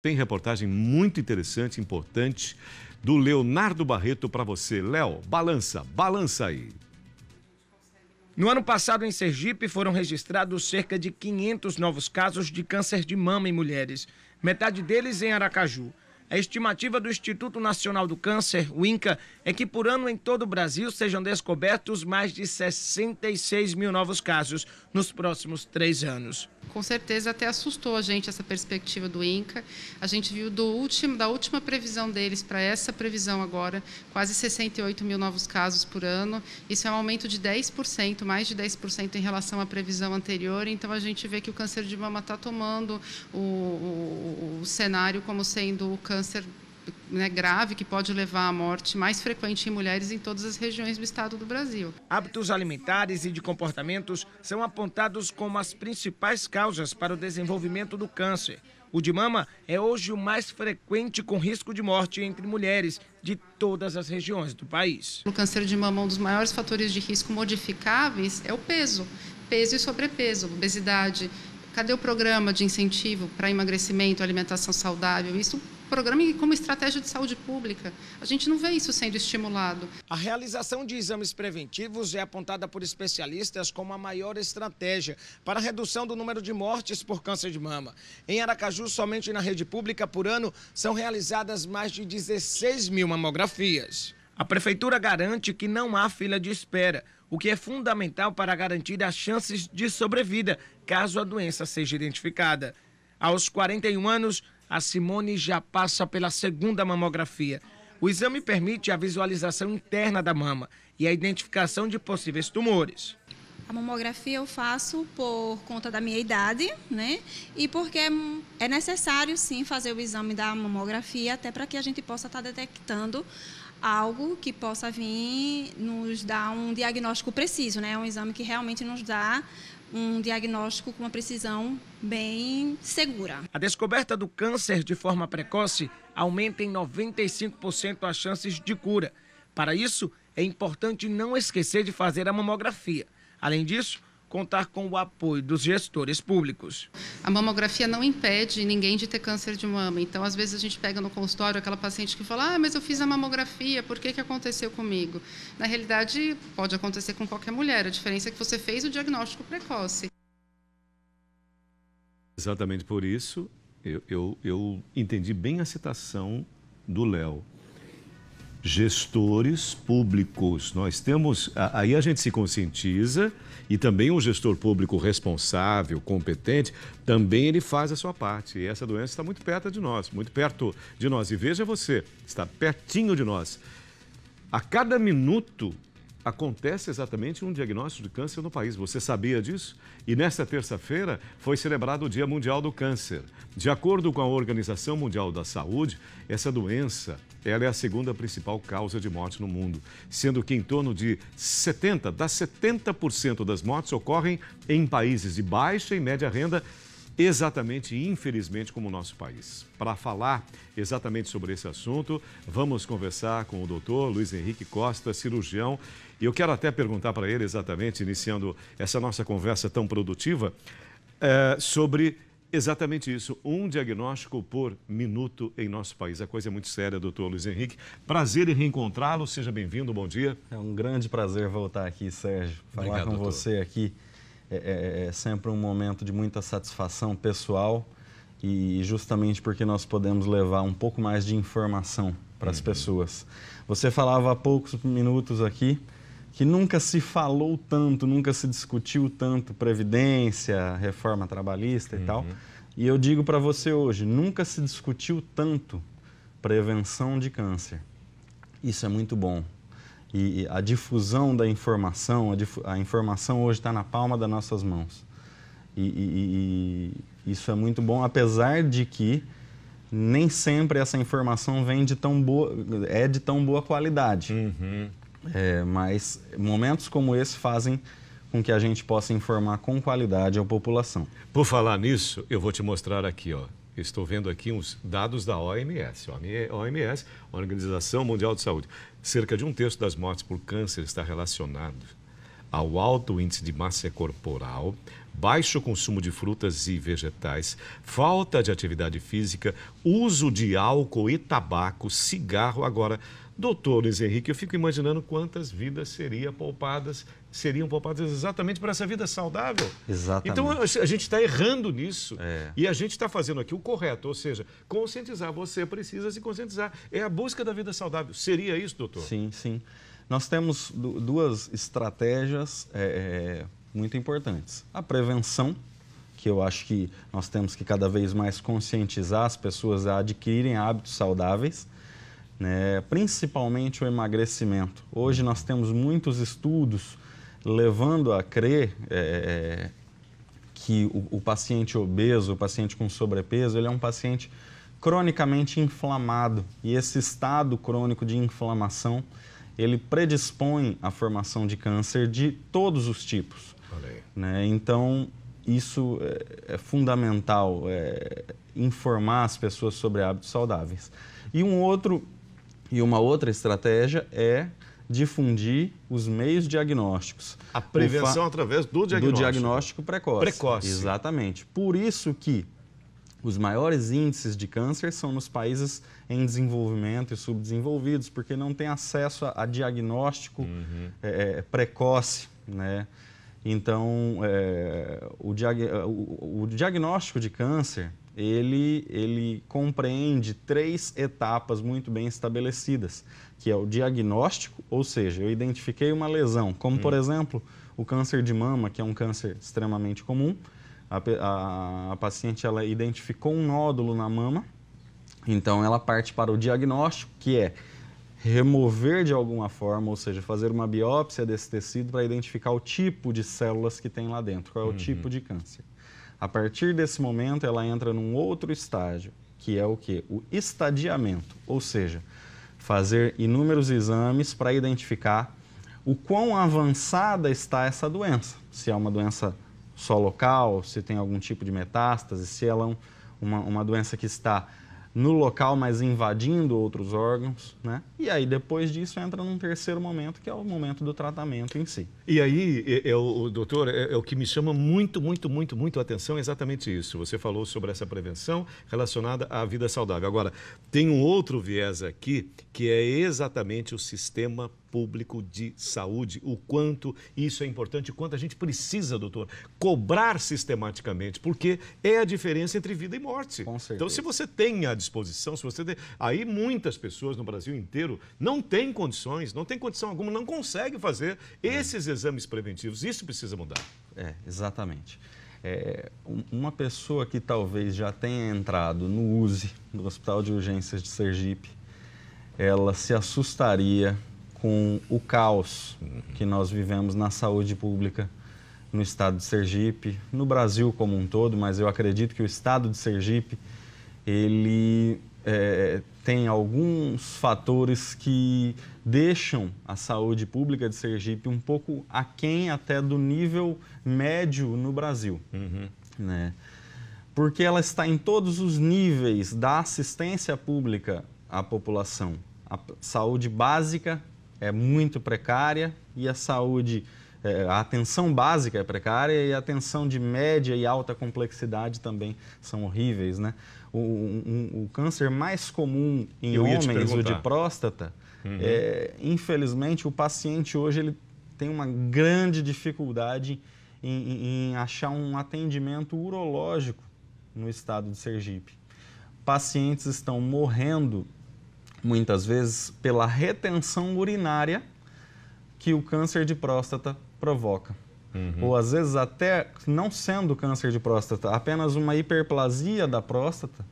Tem reportagem muito interessante, importante, do Leonardo Barreto para você. Léo, balança, balança aí. No ano passado, em Sergipe, foram registrados cerca de 500 novos casos de câncer de mama em mulheres, metade deles em Aracaju. A estimativa do Instituto Nacional do Câncer, o INCA, é que por ano em todo o Brasil sejam descobertos mais de 66 mil novos casos nos próximos três anos com certeza até assustou a gente essa perspectiva do INCA. A gente viu do último, da última previsão deles para essa previsão agora, quase 68 mil novos casos por ano. Isso é um aumento de 10%, mais de 10% em relação à previsão anterior. Então, a gente vê que o câncer de mama está tomando o, o, o cenário como sendo o câncer né, grave que pode levar à morte mais frequente em mulheres em todas as regiões do estado do Brasil. Hábitos alimentares e de comportamentos são apontados como as principais causas para o desenvolvimento do câncer. O de mama é hoje o mais frequente com risco de morte entre mulheres de todas as regiões do país. O câncer de mama, um dos maiores fatores de risco modificáveis é o peso. Peso e sobrepeso, obesidade. Cadê o programa de incentivo para emagrecimento, alimentação saudável? Isso e como estratégia de saúde pública. A gente não vê isso sendo estimulado. A realização de exames preventivos é apontada por especialistas como a maior estratégia para a redução do número de mortes por câncer de mama. Em Aracaju, somente na rede pública, por ano, são realizadas mais de 16 mil mamografias. A prefeitura garante que não há fila de espera, o que é fundamental para garantir as chances de sobrevida caso a doença seja identificada. Aos 41 anos, a Simone já passa pela segunda mamografia. O exame permite a visualização interna da mama e a identificação de possíveis tumores. A mamografia eu faço por conta da minha idade, né? E porque é necessário sim fazer o exame da mamografia até para que a gente possa estar tá detectando algo que possa vir nos dar um diagnóstico preciso, né? Um exame que realmente nos dá um diagnóstico com uma precisão bem segura. A descoberta do câncer de forma precoce aumenta em 95% as chances de cura. Para isso, é importante não esquecer de fazer a mamografia. Além disso, contar com o apoio dos gestores públicos. A mamografia não impede ninguém de ter câncer de mama. Então, às vezes, a gente pega no consultório aquela paciente que fala: Ah, mas eu fiz a mamografia, por que, que aconteceu comigo? Na realidade, pode acontecer com qualquer mulher. A diferença é que você fez o diagnóstico precoce. Exatamente por isso, eu, eu, eu entendi bem a citação do Léo gestores públicos. Nós temos. Aí a gente se conscientiza e também um gestor público responsável, competente, também ele faz a sua parte. E essa doença está muito perto de nós, muito perto de nós. E veja você, está pertinho de nós. A cada minuto acontece exatamente um diagnóstico de câncer no país. Você sabia disso? E nesta terça-feira foi celebrado o Dia Mundial do Câncer. De acordo com a Organização Mundial da Saúde, essa doença ela é a segunda principal causa de morte no mundo, sendo que em torno de 70, das 70% das mortes ocorrem em países de baixa e média renda exatamente, infelizmente, como o nosso país. Para falar exatamente sobre esse assunto, vamos conversar com o doutor Luiz Henrique Costa, cirurgião. E eu quero até perguntar para ele exatamente, iniciando essa nossa conversa tão produtiva, é, sobre Exatamente isso, um diagnóstico por minuto em nosso país. A coisa é muito séria, doutor Luiz Henrique. Prazer em reencontrá-lo, seja bem-vindo, bom dia. É um grande prazer voltar aqui, Sérgio, falar Obrigado, com doutor. você aqui é é, é, é sempre um momento de muita satisfação pessoal e justamente porque nós podemos levar um pouco mais de informação para as uhum. pessoas. Você falava há poucos minutos aqui que nunca se falou tanto, nunca se discutiu tanto previdência, reforma trabalhista uhum. e tal. Uhum. E eu digo para você hoje, nunca se discutiu tanto prevenção de câncer. Isso é muito bom e a difusão da informação, a, a informação hoje está na palma das nossas mãos. E, e, e, isso é muito bom, apesar de que nem sempre essa informação vem de tão boa, é de tão boa qualidade. Uhum. É, mas momentos como esse fazem com que a gente possa informar com qualidade a população. Por falar nisso, eu vou te mostrar aqui, ó estou vendo aqui uns dados da OMS, OMS, Organização Mundial de Saúde. Cerca de um terço das mortes por câncer está relacionado ao alto índice de massa corporal, baixo consumo de frutas e vegetais, falta de atividade física, uso de álcool e tabaco, cigarro. Agora, Doutor Luiz Henrique, eu fico imaginando quantas vidas seriam poupadas, seriam poupadas exatamente para essa vida saudável. Exatamente. Então a, a gente está errando nisso é. e a gente está fazendo aqui o correto, ou seja, conscientizar. Você precisa se conscientizar. É a busca da vida saudável. Seria isso, doutor? Sim, sim. Nós temos duas estratégias é, é, muito importantes: a prevenção, que eu acho que nós temos que cada vez mais conscientizar as pessoas a adquirirem hábitos saudáveis né? principalmente o emagrecimento. Hoje nós temos muitos estudos levando a crer é, que o, o, paciente obeso, o paciente com sobrepeso, ele é um paciente cronicamente inflamado e esse estado crônico de inflamação ele predispõe à formação de câncer de todos os tipos. Né? Então isso é, é fundamental é, informar as pessoas sobre hábitos saudáveis. E um outro e uma outra estratégia é difundir os meios diagnósticos. A prevenção fa... através do diagnóstico. Do diagnóstico precoce. Precoce. Exatamente. Por isso que os maiores índices de câncer são nos países em desenvolvimento e subdesenvolvidos, porque não tem acesso a, a diagnóstico uhum. é, é precoce, né? Então, é, o, diag... o, o diagnóstico de câncer ele, ele compreende três etapas muito bem estabelecidas, que é o diagnóstico, ou seja, eu identifiquei uma lesão, como hum. por exemplo o câncer de mama, que é um câncer extremamente comum. A, a, a paciente ela identificou um nódulo na mama, então ela parte para o diagnóstico, que é remover de alguma forma, ou seja, fazer uma biópsia desse tecido para identificar o tipo de células que tem lá dentro, qual é o uhum. tipo de câncer. A partir desse momento, ela entra num outro estágio, que é o que? O estadiamento, ou seja, fazer inúmeros exames para identificar o quão avançada está essa doença. Se é uma doença só local, se tem algum tipo de metástase, se ela é uma, uma doença que está no local, mas invadindo outros órgãos, né? E aí depois disso entra num terceiro momento, que é o momento do tratamento em si. E aí, é, é o, doutor, é, é, o que me chama muito, muito, muito, muito a atenção é exatamente isso. Você falou sobre essa prevenção relacionada à vida saudável. Agora, tem um outro viés aqui, que é exatamente o sistema público de saúde. O quanto isso é importante, o quanto a gente precisa, doutor, cobrar sistematicamente, porque é a diferença entre vida e morte. Então, se você tem à disposição, se você tem... aí muitas pessoas no Brasil inteiro não têm condições, não tem condição alguma, não consegue fazer é. esses é. exames preventivos. Isso precisa mudar. É, exatamente. É, uma pessoa que talvez já tenha entrado no USE, no Hospital de Urgências de Sergipe, ela se assustaria com o caos que nós vivemos na saúde pública no estado de Sergipe, no Brasil como um todo, mas eu acredito que o estado de Sergipe ele é, tem alguns fatores que deixam a saúde pública de Sergipe um pouco aquém até do nível médio no Brasil, uhum. né? Porque ela está em todos os níveis da assistência pública à população, a saúde básica é muito precária e a saúde, é, a atenção básica é precária e a atenção de média e alta complexidade também são horríveis, né? O, um, o câncer mais comum em Eu homens, o de próstata, uhum. é, infelizmente o paciente hoje ele tem uma grande dificuldade em, em, em achar um atendimento urológico no estado de Sergipe. Pacientes estão morrendo muitas vezes pela retenção urinária que o câncer de próstata provoca. Uhum. Ou às vezes até não sendo câncer de próstata, apenas uma hiperplasia da próstata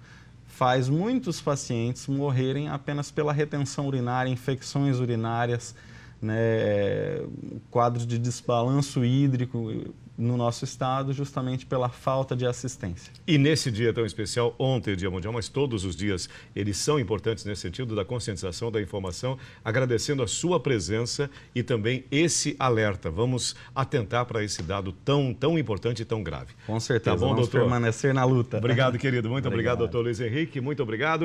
faz muitos pacientes morrerem apenas pela retenção urinária, infecções urinárias, né, quadro de desbalanço hídrico, no nosso estado justamente pela falta de assistência. E nesse dia tão especial, ontem, é Dia Mundial, mas todos os dias, eles são importantes nesse sentido da conscientização, da informação, agradecendo a sua presença e também esse alerta. Vamos atentar para esse dado tão, tão importante e tão grave. Com certeza, tá bom, vamos doutor? permanecer na luta. Obrigado, querido. Muito obrigado, obrigado doutor Luiz Henrique. Muito obrigado.